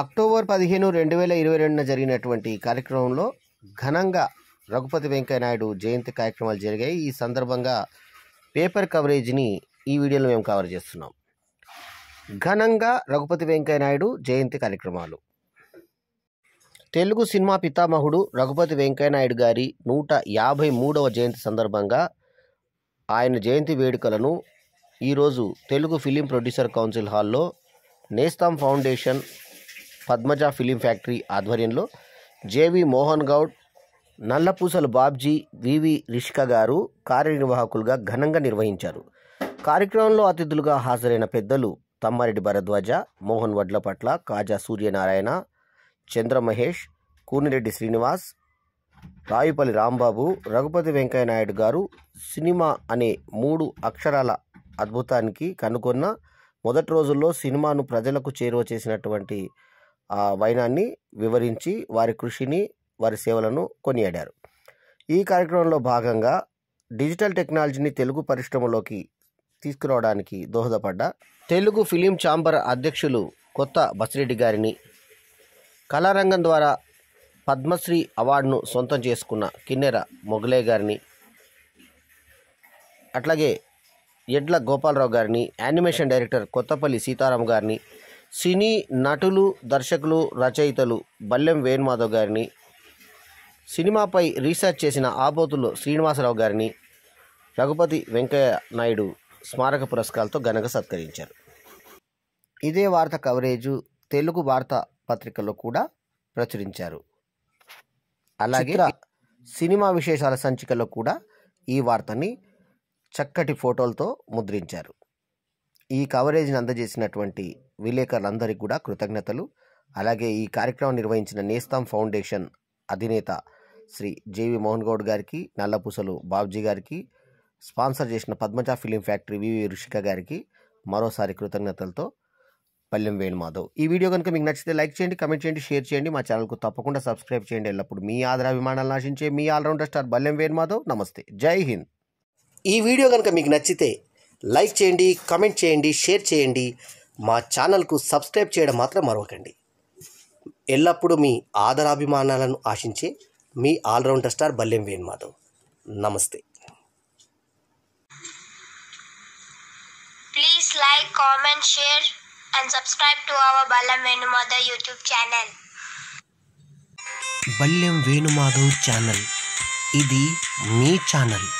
October పదిహేను రెండు వేల ఇరవై రెండున జరిగినటువంటి కార్యక్రమంలో ఘనంగా రఘుపతి వెంకయ్యనాయుడు జయంతి కార్యక్రమాలు జరిగాయి ఈ సందర్భంగా పేపర్ కవరేజ్ని ఈ వీడియోలో మేము కవర్ చేస్తున్నాం ఘనంగా రఘుపతి వెంకయ్యనాయుడు జయంతి కార్యక్రమాలు తెలుగు సినిమా పితామహుడు రఘుపతి వెంకయ్యనాయుడు గారి నూట యాభై మూడవ జయంతి సందర్భంగా ఆయన జయంతి వేడుకలను ఈరోజు తెలుగు ఫిలిం ప్రొడ్యూసర్ కౌన్సిల్ హాల్లో Nestham foundation Padmaja film factory ఆధ్వర్యంలో జేవి మోహన్ గౌడ్ నల్లపూసలు బాబ్జీ వివి రిష్క గారు కార్యనిర్వాహకులుగా ఘనంగా నిర్వహించారు కార్యక్రమంలో అతిథులుగా హాజరైన పెద్దలు తమ్మారెడ్డి భరద్వాజ మోహన్ వడ్లపట్ల కాజా సూర్యనారాయణ చంద్రమహేష్ కూనిరెడ్డి శ్రీనివాస్ రాయుపల్లి రాంబాబు రఘుపతి వెంకయ్యనాయుడు గారు సినిమా అనే మూడు అక్షరాల అద్భుతానికి కనుగొన్న మొదటి రోజుల్లో సినిమాను ప్రజలకు చేరువ చేసినటువంటి ఆ వైనాన్ని వివరించి వారి కృషిని వారి సేవలను కొనియాడారు ఈ కార్యక్రమంలో భాగంగా డిజిటల్ టెక్నాలజీని తెలుగు పరిశ్రమలోకి తీసుకురావడానికి దోహదపడ్డ తెలుగు ఫిలిం ఛాంబర్ అధ్యక్షులు కొత్త బసిరెడ్డి గారిని కళారంగం ద్వారా పద్మశ్రీ అవార్డును సొంతం చేసుకున్న కిన్నెర మొగలే గారిని అట్లాగే ఎడ్ల గోపాలరావు గారిని యానిమేషన్ డైరెక్టర్ కొత్తపల్లి సీతారాం గారిని సినీ నటులు దర్శకులు రచయితలు బల్లెం వేణుమాధవ్ గారిని సినిమాపై రీసెర్చ్ చేసిన ఆబోతులు శ్రీనివాసరావు గారిని రఘుపతి వెంకయ్య నాయుడు స్మారక పురస్కారాలతో ఘనక సత్కరించారు ఇదే వార్త కవరేజు తెలుగు వార్తా పత్రికలో కూడా ప్రచురించారు అలాగే సినిమా విశేషాల సంచికలో కూడా ఈ వార్తని చక్కటి ఫోటోలతో ముద్రించారు ఈ కవరేజ్ని అందజేసినటువంటి విలేకరులందరికీ కూడా కృతజ్ఞతలు అలాగే ఈ కార్యక్రమం నిర్వహించిన నేస్తాం ఫౌండేషన్ అధినేత శ్రీ జేవి మోహన్ గౌడ్ గారికి నల్లపూసలు బాబ్జీ గారికి స్పాన్సర్ చేసిన Padmaja film factory V V Rushika గారికి మరోసారి కృతజ్ఞతలతో పల్లెం వేణుమాధవ్ ఈ వీడియో కనుక మీకు నచ్చితే లైక్ చేయండి కమెంట్ చేయండి షేర్ చేయండి మా ఛానల్కు తప్పకుండా సబ్స్క్రైబ్ చేయండి ఎల్లప్పుడు మీ ఆదరాభిమానాలు నాశించే మీ ఆల్రౌండర్ స్టార్ బల్లెం వేణుమాధవ్ నమస్తే జై హింద్ ఈ వీడియో కనుక మీకు నచ్చితే లైక్ చేయండి కమెంట్ చేయండి షేర్ చేయండి మా ఛానల్కు సబ్స్క్రైబ్ చేయడం మాత్రం మరవకండి ఎల్లప్పుడూ మీ ఆదరాభిమానాలను ఆశించే మీ ఆల్రౌండర్ స్టార్ బల్లెం వేణు మాధవ్ నమస్తే please like comment share and subscribe to our Ballem Venu Madhav YouTube channel Ballem Venumadhav channel ఇది మీ ఛానల్